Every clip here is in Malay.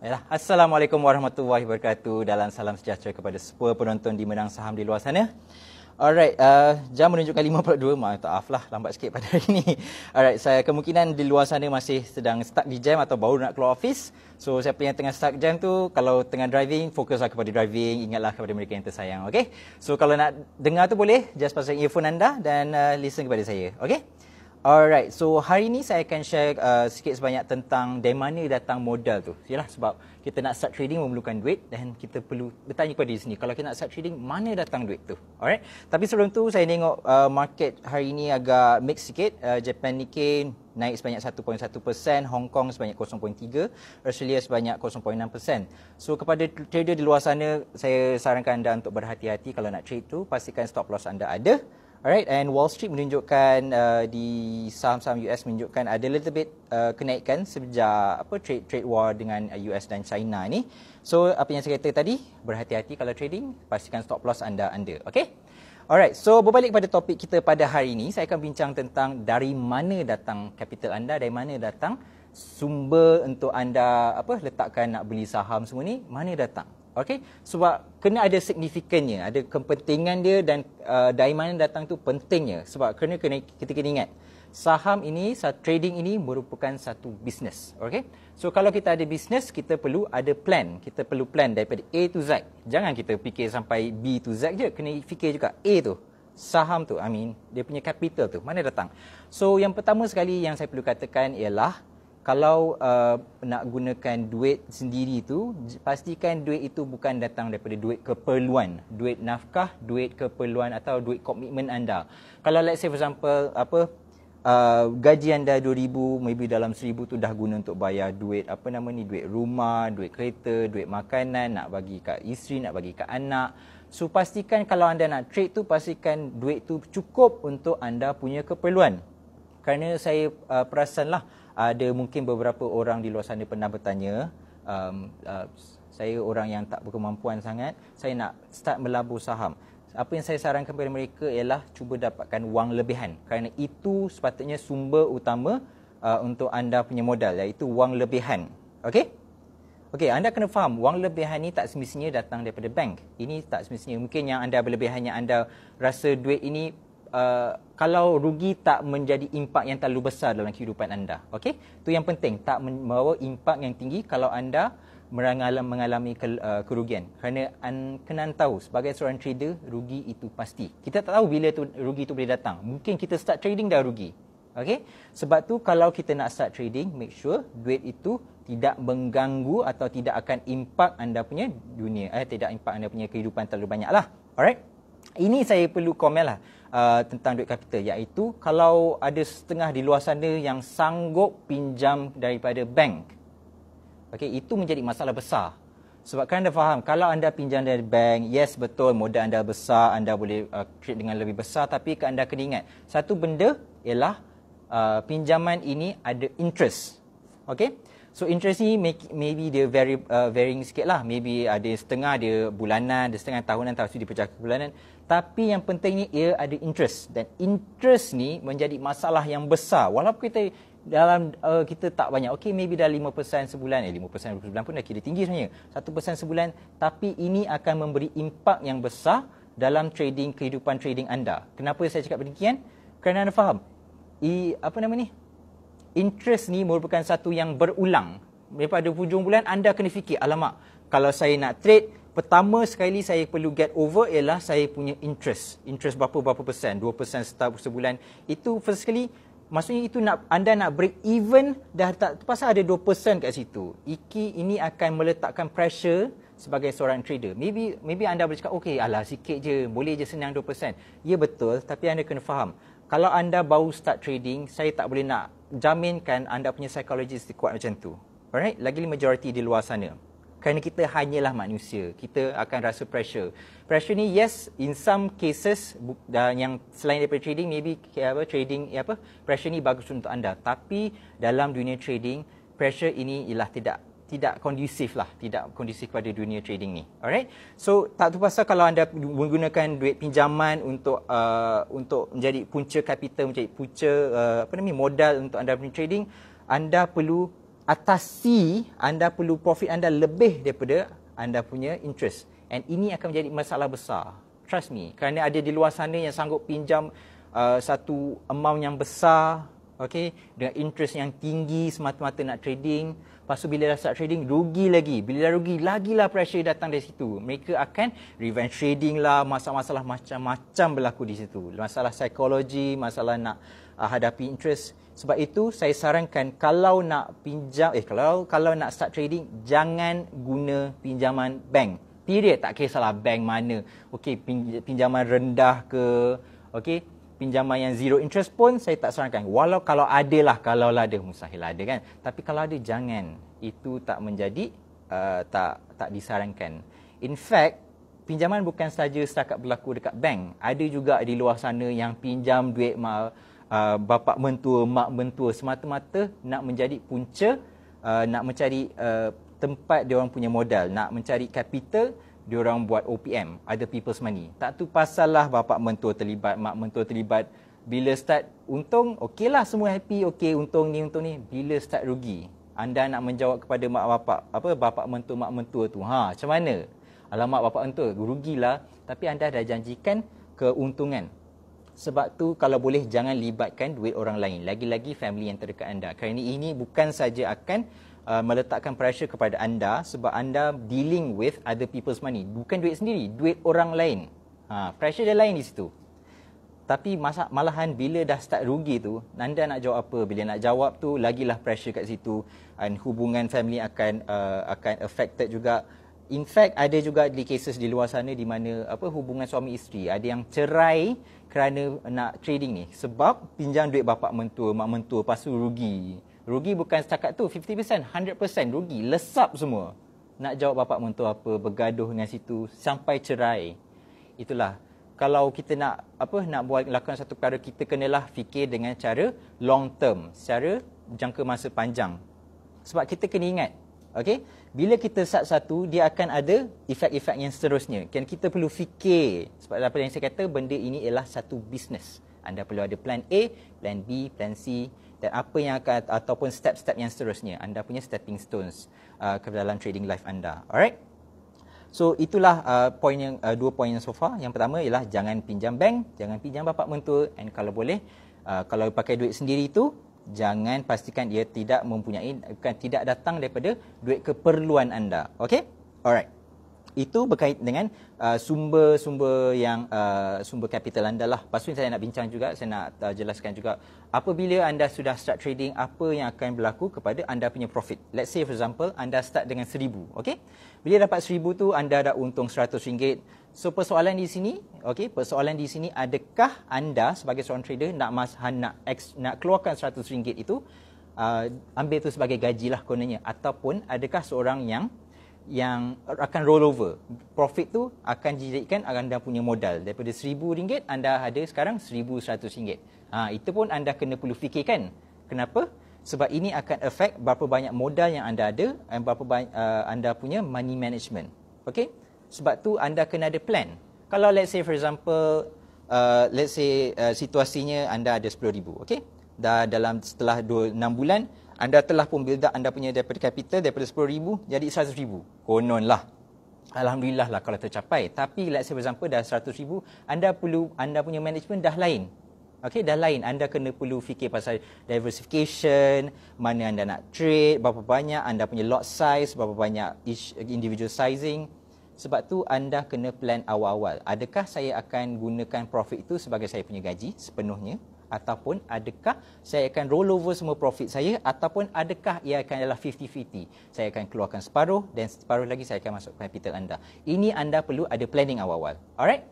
Baiklah. Assalamualaikum warahmatullahi wabarakatuh dalam salam sejahtera kepada semua penonton di Menang Saham di luar sana. Alright, uh, jam menunjukkan 5.42, maaf tak lah, lambat sikit pada hari ini. Alright, saya kemungkinan di luar sana masih sedang stuck di jam atau baru nak keluar office. So, siapa yang tengah stuck jam tu, kalau tengah driving, fokuslah kepada driving, ingatlah kepada mereka yang tersayang, okay? So, kalau nak dengar tu boleh, just pasang earphone anda dan uh, listen kepada saya, okay? Alright, so hari ni saya akan share uh, sikit sebanyak tentang dari mana datang modal tu. Yalah, sebab kita nak start trading memerlukan duit dan kita perlu bertanya kepada diri sendiri. Kalau kita nak start trading, mana datang duit tu? Alright, tapi sebelum tu saya tengok uh, market hari ni agak mix sikit. Uh, Japan Nikkei naik sebanyak 1.1%, Hong Kong sebanyak 0.3%, Australia sebanyak 0.6%. So kepada trader di luar sana, saya sarankan anda untuk berhati-hati kalau nak trade tu. Pastikan stop loss anda ada. Alright, and Wall Street menunjukkan uh, di saham-saham US menunjukkan ada little bit uh, kenaikan sejak apa trade trade war dengan US uh, dan China ni. So apa yang saya kata tadi, berhati-hati kalau trading, pastikan stop loss anda anda, okay? Alright, so berbalik pada topik kita pada hari ini, saya akan bincang tentang dari mana datang capital anda, dari mana datang sumber untuk anda apa letakkan nak beli saham semua ni, mana datang? Okay, sebab kena ada signifikannya, ada kepentingan dia dan uh, mana datang tu pentingnya sebab kena kena kita kena ingat. Saham ini, trading ini merupakan satu bisnes. Okay, So kalau kita ada bisnes, kita perlu ada plan. Kita perlu plan daripada A to Z. Jangan kita fikir sampai B to Z je, kena fikir juga A tu. Saham tu, I mean, dia punya capital tu, mana datang. So yang pertama sekali yang saya perlu katakan ialah kalau uh, nak gunakan duit sendiri tu pastikan duit itu bukan datang daripada duit keperluan duit nafkah duit keperluan atau duit komitmen anda kalau let's say for example apa uh, gaji anda 2000 maybe dalam 1000 tu dah guna untuk bayar duit apa nama ni duit rumah duit kereta duit makanan nak bagi kat isteri nak bagi kat anak so pastikan kalau anda nak trade tu pastikan duit tu cukup untuk anda punya keperluan kerana saya uh, perasanlah lah ada mungkin beberapa orang di luar sana pernah bertanya um, uh, saya orang yang tak berkemampuan sangat saya nak start melabur saham apa yang saya sarankan kepada mereka ialah cuba dapatkan wang lebihan kerana itu sepatutnya sumber utama uh, untuk anda punya modal iaitu wang lebihan okey okey anda kena faham wang lebihan ni tak semestinya datang daripada bank ini tak semestinya mungkin yang anda berlebihan yang anda rasa duit ini uh, kalau rugi tak menjadi impak yang terlalu besar dalam kehidupan anda. Okey? Tu yang penting, tak membawa impak yang tinggi kalau anda merangalam mengalami ke, uh, kerugian. Karena an, kena tahu sebagai seorang trader, rugi itu pasti. Kita tak tahu bila tu rugi itu boleh datang. Mungkin kita start trading dah rugi. Okey? Sebab tu kalau kita nak start trading, make sure duit itu tidak mengganggu atau tidak akan impak anda punya dunia. Eh tidak impak anda punya kehidupan terlalu banyaklah. Alright? Ini saya perlu komen lah uh, tentang duit kapital iaitu kalau ada setengah di luar sana yang sanggup pinjam daripada bank. okay? itu menjadi masalah besar. Sebab kan anda faham, kalau anda pinjam dari bank, yes betul modal anda besar, anda boleh uh, create dengan lebih besar tapi ke anda kena ingat, satu benda ialah uh, pinjaman ini ada interest. okay? So interest ni may, maybe dia very uh, varying sikit lah. Maybe ada uh, setengah dia bulanan, ada setengah tahunan, tahun tu dipecah ke bulanan. Tapi yang penting ni ia ada interest. Dan interest ni menjadi masalah yang besar. Walaupun kita dalam uh, kita tak banyak. Okay, maybe dah 5% sebulan. Eh, 5% sebulan pun dah kira tinggi sebenarnya. 1% sebulan. Tapi ini akan memberi impak yang besar dalam trading, kehidupan trading anda. Kenapa saya cakap demikian? Kerana anda faham. I, apa nama ni? interest ni merupakan satu yang berulang. Daripada hujung bulan anda kena fikir, alamak, kalau saya nak trade, pertama sekali saya perlu get over ialah saya punya interest. Interest berapa-berapa persen, 2 persen setahun sebulan. Itu first sekali, maksudnya itu nak anda nak break even dah tak pasal ada 2 persen kat situ. Iki ini akan meletakkan pressure sebagai seorang trader. Maybe maybe anda boleh cakap, okey, alah sikit je, boleh je senang 2%. Ya betul, tapi anda kena faham. Kalau anda baru start trading, saya tak boleh nak jaminkan anda punya psikologi kuat macam tu. Alright, lagi majoriti di luar sana. Kerana kita hanyalah manusia, kita akan rasa pressure. Pressure ni yes in some cases yang selain daripada trading maybe eh, apa trading eh, apa pressure ni bagus untuk anda tapi dalam dunia trading pressure ini ialah tidak tidak kondusif lah tidak kondusif kepada dunia trading ni alright so tak terpaksa pasal kalau anda menggunakan duit pinjaman untuk uh, untuk menjadi punca kapital menjadi punca uh, apa namanya modal untuk anda punya trading anda perlu atasi anda perlu profit anda lebih daripada anda punya interest and ini akan menjadi masalah besar trust me kerana ada di luar sana yang sanggup pinjam uh, satu amount yang besar okay, dengan interest yang tinggi semata-mata nak trading Lepas tu bila dah start trading, rugi lagi. Bila dah rugi, lagilah pressure datang dari situ. Mereka akan revenge trading lah, masalah-masalah macam-macam berlaku di situ. Masalah psikologi, masalah nak uh, hadapi interest. Sebab itu saya sarankan kalau nak pinjam eh kalau kalau nak start trading jangan guna pinjaman bank. Period tak kisahlah bank mana. Okey pinjaman rendah ke okey pinjaman yang zero interest pun saya tak sarankan. Walau kalau ada lah, kalau ada mustahil ada kan. Tapi kalau ada jangan. Itu tak menjadi uh, tak tak disarankan. In fact, pinjaman bukan sahaja setakat berlaku dekat bank. Ada juga di luar sana yang pinjam duit ma, uh, bapak mentua, mak mentua semata-mata nak menjadi punca, uh, nak mencari uh, tempat dia orang punya modal, nak mencari capital Orang buat OPM, Other people's money. Tak tu lah bapa mentua terlibat, mak mentua terlibat. Bila start untung, okey lah semua happy, okey untung ni, untung ni. Bila start rugi, anda nak menjawab kepada mak bapa apa bapa mentua, mak mentua tu. Ha, macam mana? Alamak bapak mentua, rugilah. Tapi anda dah janjikan keuntungan. Sebab tu kalau boleh jangan libatkan duit orang lain. Lagi-lagi family yang terdekat anda. Kerana ini bukan saja akan Uh, meletakkan pressure kepada anda sebab anda dealing with other people's money bukan duit sendiri duit orang lain ha pressure dia lain di situ tapi masa malahan bila dah start rugi tu anda nak jawab apa bila nak jawab tu lagilah pressure kat situ and hubungan family akan uh, akan affected juga in fact ada juga di cases di luar sana di mana apa hubungan suami isteri ada yang cerai kerana nak trading ni sebab pinjam duit bapa mentua mak mentua pasal rugi rugi bukan setakat tu 50% 100% rugi lesap semua nak jawab bapak mentua apa bergaduh dengan situ sampai cerai itulah kalau kita nak apa nak buat lakukan satu perkara kita kenalah fikir dengan cara long term secara jangka masa panjang sebab kita kena ingat okey bila kita start satu dia akan ada efek-efek yang seterusnya kan kita perlu fikir sebab apa yang saya kata benda ini ialah satu bisnes. anda perlu ada plan A plan B plan C dan apa yang akan ataupun step-step yang seterusnya anda punya stepping stones uh, dalam trading life anda alright so itulah uh, poin yang uh, dua poin yang so far yang pertama ialah jangan pinjam bank jangan pinjam bapak mentua and kalau boleh uh, kalau pakai duit sendiri tu jangan pastikan ia tidak mempunyai bukan tidak datang daripada duit keperluan anda okay alright itu berkait dengan uh, sumber-sumber uh, yang uh, sumber kapital anda lah. Lepas tu saya nak bincang juga, saya nak uh, jelaskan juga apabila anda sudah start trading, apa yang akan berlaku kepada anda punya profit. Let's say for example, anda start dengan RM1,000. Okay? Bila dapat RM1,000 tu, anda dah untung RM100. So persoalan di sini, okay, persoalan di sini adakah anda sebagai seorang trader nak mas, nak, ex, nak keluarkan RM100 itu, uh, ambil itu sebagai gaji lah kononnya. Ataupun adakah seorang yang yang akan roll over. Profit tu akan dijadikan anda punya modal. Daripada RM1,000, anda ada sekarang RM1,100. Ha, itu pun anda kena perlu fikirkan. Kenapa? Sebab ini akan affect berapa banyak modal yang anda ada dan berapa banyak uh, anda punya money management. Okay? Sebab tu anda kena ada plan. Kalau let's say for example, uh, let's say uh, situasinya anda ada RM10,000. Okay? Dah dalam setelah 2, 6 bulan, anda telah pun build up anda punya daripada capital daripada 10000 jadi 100000 lah alhamdulillah lah kalau tercapai tapi let's say for example dah 100000 anda perlu anda punya management dah lain okay dah lain. Anda kena perlu fikir pasal diversification, mana anda nak trade, berapa banyak anda punya lot size, berapa banyak each individual sizing. Sebab tu anda kena plan awal-awal. Adakah saya akan gunakan profit itu sebagai saya punya gaji sepenuhnya? ataupun adakah saya akan roll over semua profit saya ataupun adakah ia akan adalah 50-50 saya akan keluarkan separuh dan separuh lagi saya akan masuk capital anda ini anda perlu ada planning awal-awal alright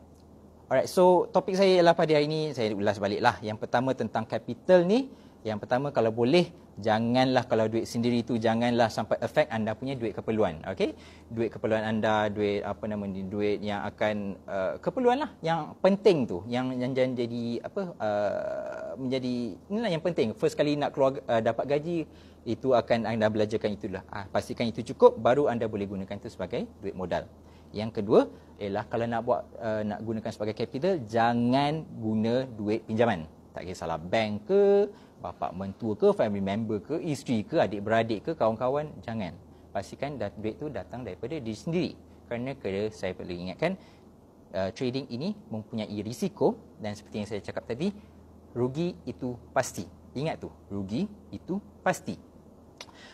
alright so topik saya ialah pada hari ini saya ulas baliklah yang pertama tentang capital ni yang pertama kalau boleh janganlah kalau duit sendiri tu janganlah sampai efek anda punya duit keperluan. okay? Duit keperluan anda, duit apa nama ni, duit yang akan uh, keperluan lah yang penting tu yang yang, jadi apa uh, menjadi lah yang penting. First kali nak keluar uh, dapat gaji itu akan anda belajarkan itulah. Ah pastikan itu cukup baru anda boleh gunakan itu sebagai duit modal. Yang kedua ialah kalau nak buat uh, nak gunakan sebagai capital jangan guna duit pinjaman tak kisahlah bank ke, bapa mentua ke, family member ke, isteri ke, adik-beradik ke, kawan-kawan, jangan. Pastikan duit tu datang daripada diri sendiri. Kerana kena saya perlu ingatkan, uh, trading ini mempunyai risiko dan seperti yang saya cakap tadi, rugi itu pasti. Ingat tu, rugi itu pasti.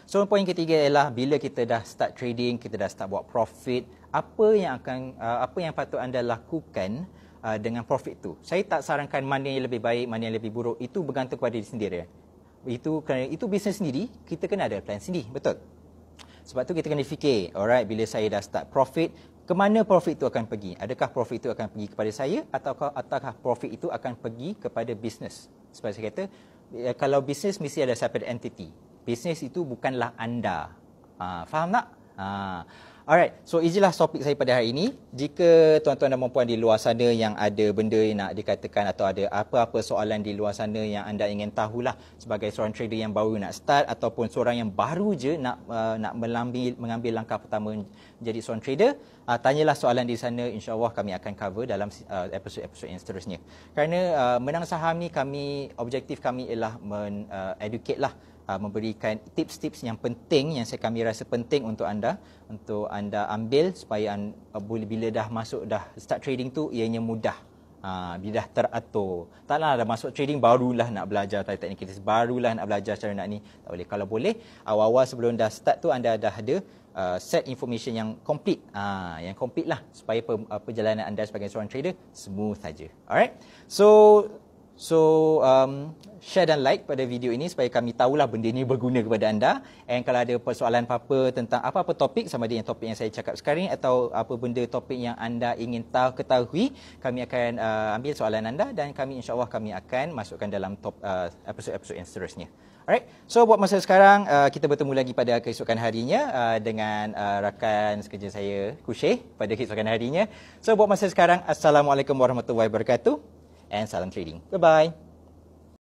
So, poin ketiga ialah bila kita dah start trading, kita dah start buat profit, apa yang akan uh, apa yang patut anda lakukan Uh, dengan profit tu. Saya tak sarankan mana yang lebih baik, mana yang lebih buruk. Itu bergantung kepada diri sendiri. Itu kerana itu bisnes sendiri, kita kena ada plan sendiri. Betul? Sebab tu kita kena fikir, alright, bila saya dah start profit, ke mana profit itu akan pergi? Adakah profit itu akan pergi kepada saya ataukah ataukah profit itu akan pergi kepada bisnes? Sebab saya kata, ya, kalau bisnes mesti ada separate entity. Bisnes itu bukanlah anda. Ha, faham tak? Ha. Alright, so inilah topik saya pada hari ini. Jika tuan-tuan dan puan-puan di luar sana yang ada benda yang nak dikatakan atau ada apa-apa soalan di luar sana yang anda ingin tahulah sebagai seorang trader yang baru nak start ataupun seorang yang baru je nak uh, nak melambil, mengambil langkah pertama menjadi seorang trader, uh, tanyalah soalan di sana. InsyaAllah kami akan cover dalam uh, episod-episod yang seterusnya. Kerana uh, menang saham ni kami, objektif kami ialah men, uh, lah uh, memberikan tips-tips yang penting yang saya kami rasa penting untuk anda untuk anda ambil supaya an, uh, bila dah masuk dah start trading tu ianya mudah uh, bila dah teratur taklah dah masuk trading barulah nak belajar teknik kita barulah nak belajar cara nak ni tak boleh kalau boleh awal-awal sebelum dah start tu anda dah ada Uh, set information yang complete uh, yang complete lah supaya per, uh, perjalanan anda sebagai seorang trader smooth saja alright so So um, share dan like pada video ini supaya kami tahulah benda ini berguna kepada anda. And kalau ada persoalan apa-apa tentang apa-apa topik sama ada yang topik yang saya cakap sekarang atau apa benda topik yang anda ingin tahu ketahui, kami akan uh, ambil soalan anda dan kami insyaAllah kami akan masukkan dalam top uh, episode-episode yang seterusnya. Alright, so buat masa sekarang uh, kita bertemu lagi pada keesokan harinya uh, dengan uh, rakan sekerja saya Kusheh pada keesokan harinya. So buat masa sekarang, Assalamualaikum Warahmatullahi Wabarakatuh. and silent trading. Bye-bye.